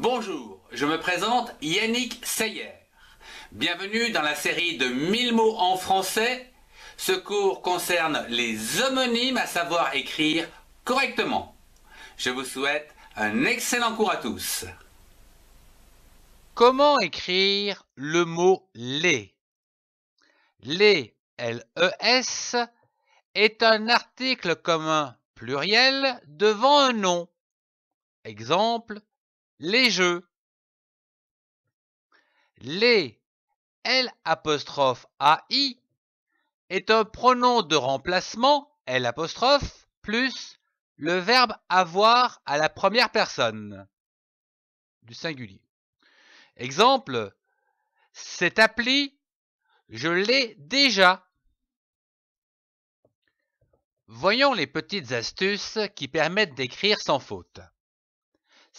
Bonjour, je me présente Yannick Seyer. Bienvenue dans la série de 1000 mots en français. Ce cours concerne les homonymes à savoir écrire correctement. Je vous souhaite un excellent cours à tous. Comment écrire le mot les Les, L-E-S, est un article commun pluriel devant un nom. Exemple, les jeux. Les L apostrophe AI est un pronom de remplacement L apostrophe plus le verbe avoir à la première personne du singulier. Exemple, cette appli, je l'ai déjà. Voyons les petites astuces qui permettent d'écrire sans faute.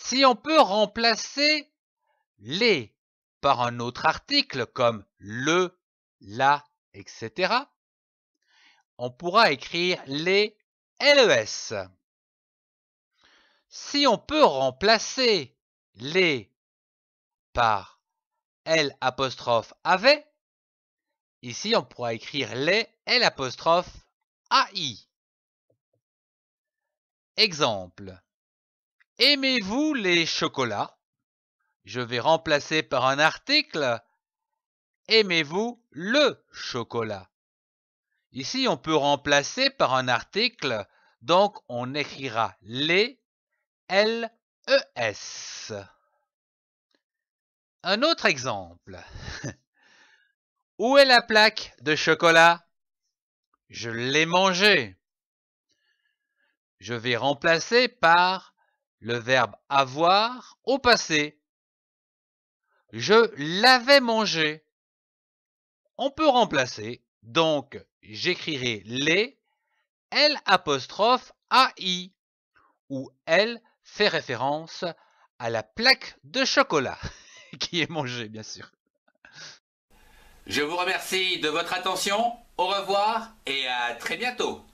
Si on peut remplacer les par un autre article comme le, la, etc., on pourra écrire les LES. Si on peut remplacer les par L ici on pourra écrire les L apostrophe AI. Exemple. Aimez-vous les chocolats Je vais remplacer par un article Aimez-vous le chocolat Ici, on peut remplacer par un article, donc on écrira les L-E-S. Un autre exemple. Où est la plaque de chocolat Je l'ai mangée. Je vais remplacer par le verbe avoir au passé. Je l'avais mangé. On peut remplacer, donc j'écrirai les L apostrophe AI, où L fait référence à la plaque de chocolat qui est mangée, bien sûr. Je vous remercie de votre attention, au revoir et à très bientôt.